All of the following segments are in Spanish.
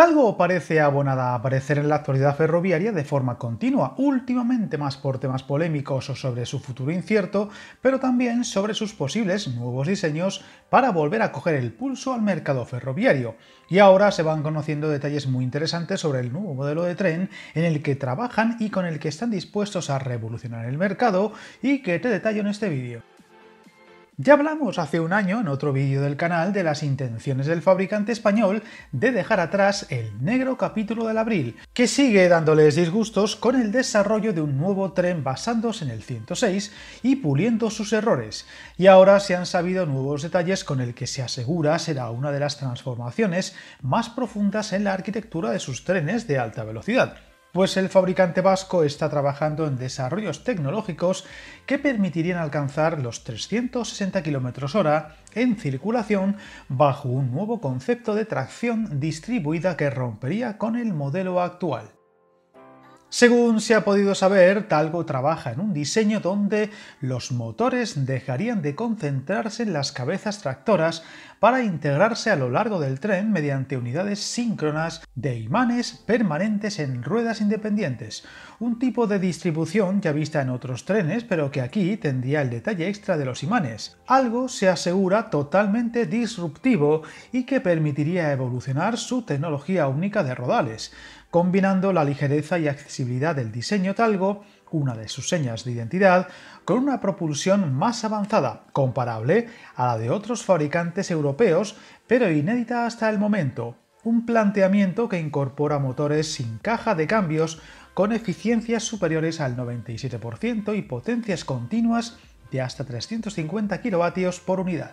algo parece abonada a aparecer en la actualidad ferroviaria de forma continua, últimamente más por temas polémicos o sobre su futuro incierto, pero también sobre sus posibles nuevos diseños para volver a coger el pulso al mercado ferroviario. Y ahora se van conociendo detalles muy interesantes sobre el nuevo modelo de tren en el que trabajan y con el que están dispuestos a revolucionar el mercado y que te detallo en este vídeo. Ya hablamos hace un año en otro vídeo del canal de las intenciones del fabricante español de dejar atrás el negro capítulo del abril, que sigue dándoles disgustos con el desarrollo de un nuevo tren basándose en el 106 y puliendo sus errores, y ahora se han sabido nuevos detalles con el que se asegura será una de las transformaciones más profundas en la arquitectura de sus trenes de alta velocidad pues el fabricante vasco está trabajando en desarrollos tecnológicos que permitirían alcanzar los 360 km hora en circulación bajo un nuevo concepto de tracción distribuida que rompería con el modelo actual. Según se ha podido saber, Talgo trabaja en un diseño donde los motores dejarían de concentrarse en las cabezas tractoras para integrarse a lo largo del tren mediante unidades síncronas de imanes permanentes en ruedas independientes, un tipo de distribución ya vista en otros trenes pero que aquí tendría el detalle extra de los imanes, algo se asegura totalmente disruptivo y que permitiría evolucionar su tecnología única de rodales, combinando la ligereza y accesibilidad del diseño Talgo, una de sus señas de identidad, con una propulsión más avanzada, comparable a la de otros fabricantes europeos, pero inédita hasta el momento. Un planteamiento que incorpora motores sin caja de cambios, con eficiencias superiores al 97% y potencias continuas de hasta 350 kW por unidad.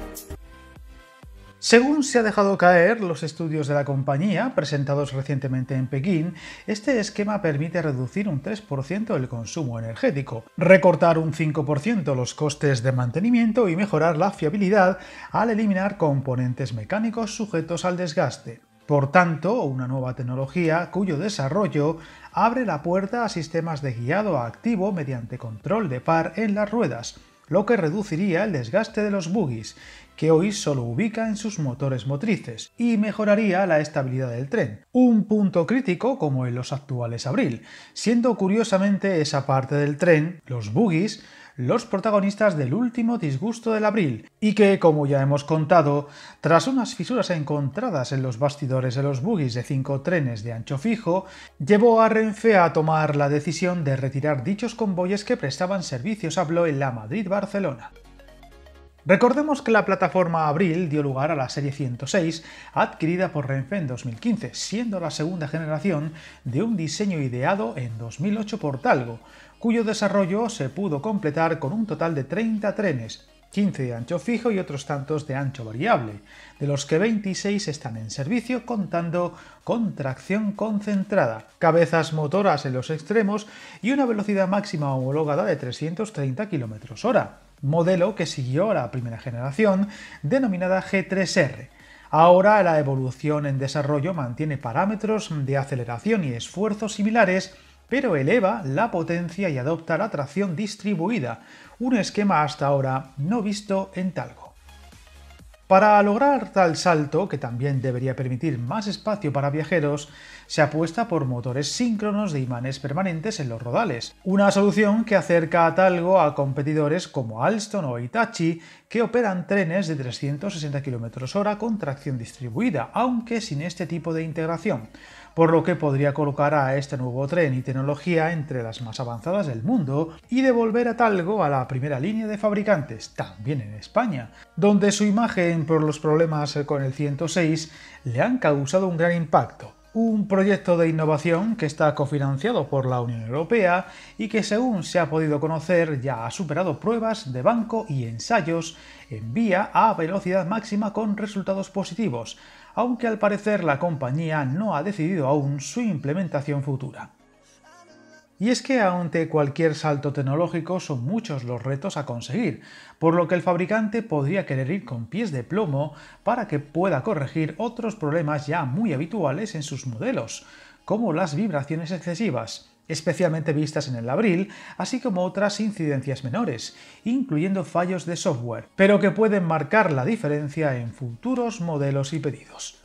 Según se ha dejado caer los estudios de la compañía, presentados recientemente en Pekín, este esquema permite reducir un 3% el consumo energético, recortar un 5% los costes de mantenimiento y mejorar la fiabilidad al eliminar componentes mecánicos sujetos al desgaste. Por tanto, una nueva tecnología cuyo desarrollo abre la puerta a sistemas de guiado activo mediante control de par en las ruedas, lo que reduciría el desgaste de los bogies, que hoy solo ubica en sus motores motrices, y mejoraría la estabilidad del tren, un punto crítico como en los actuales Abril, siendo curiosamente esa parte del tren, los bogies los protagonistas del último disgusto del abril, y que, como ya hemos contado, tras unas fisuras encontradas en los bastidores de los buggies de cinco trenes de ancho fijo, llevó a Renfe a tomar la decisión de retirar dichos convoyes que prestaban servicios a Blo en la Madrid-Barcelona. Recordemos que la plataforma Abril dio lugar a la serie 106, adquirida por Renfe en 2015, siendo la segunda generación de un diseño ideado en 2008 por Talgo, cuyo desarrollo se pudo completar con un total de 30 trenes, 15 de ancho fijo y otros tantos de ancho variable, de los que 26 están en servicio contando con tracción concentrada, cabezas motoras en los extremos y una velocidad máxima homologada de 330 km hora modelo que siguió a la primera generación, denominada G3R. Ahora la evolución en desarrollo mantiene parámetros de aceleración y esfuerzo similares, pero eleva la potencia y adopta la tracción distribuida, un esquema hasta ahora no visto en Talgo. Para lograr tal salto, que también debería permitir más espacio para viajeros, se apuesta por motores síncronos de imanes permanentes en los rodales, una solución que acerca a Talgo a competidores como Alstom o Hitachi, que operan trenes de 360 km h con tracción distribuida, aunque sin este tipo de integración por lo que podría colocar a este nuevo tren y tecnología entre las más avanzadas del mundo y devolver a Talgo a la primera línea de fabricantes, también en España, donde su imagen por los problemas con el 106 le han causado un gran impacto. Un proyecto de innovación que está cofinanciado por la Unión Europea y que según se ha podido conocer ya ha superado pruebas de banco y ensayos en vía a velocidad máxima con resultados positivos, aunque al parecer la compañía no ha decidido aún su implementación futura. Y es que ante cualquier salto tecnológico son muchos los retos a conseguir, por lo que el fabricante podría querer ir con pies de plomo para que pueda corregir otros problemas ya muy habituales en sus modelos, como las vibraciones excesivas, especialmente vistas en el abril, así como otras incidencias menores, incluyendo fallos de software, pero que pueden marcar la diferencia en futuros modelos y pedidos.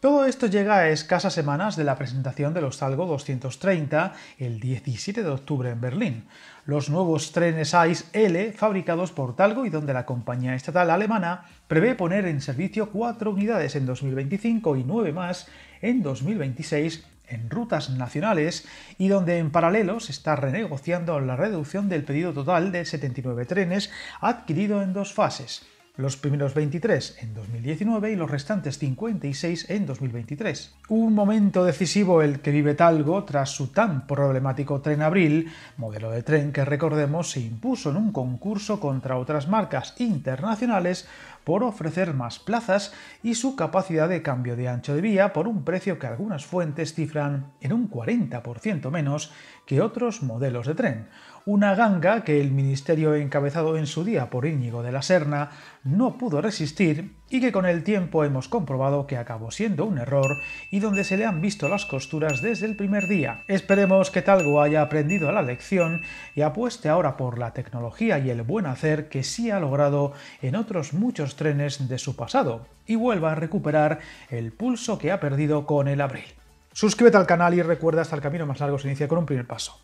Todo esto llega a escasas semanas de la presentación de los Talgo 230 el 17 de octubre en Berlín, los nuevos trenes ICE L fabricados por Talgo y donde la compañía estatal alemana prevé poner en servicio cuatro unidades en 2025 y nueve más en 2026 en rutas nacionales y donde en paralelo se está renegociando la reducción del pedido total de 79 trenes adquirido en dos fases los primeros 23 en 2019 y los restantes 56 en 2023. Un momento decisivo el que vive Talgo tras su tan problemático tren Abril, modelo de tren que recordemos se impuso en un concurso contra otras marcas internacionales por ofrecer más plazas y su capacidad de cambio de ancho de vía por un precio que algunas fuentes cifran en un 40% menos que otros modelos de tren una ganga que el ministerio encabezado en su día por Íñigo de la Serna no pudo resistir y que con el tiempo hemos comprobado que acabó siendo un error y donde se le han visto las costuras desde el primer día. Esperemos que Talgo haya aprendido la lección y apueste ahora por la tecnología y el buen hacer que sí ha logrado en otros muchos trenes de su pasado y vuelva a recuperar el pulso que ha perdido con el abril. Suscríbete al canal y recuerda hasta el camino más largo se inicia con un primer paso.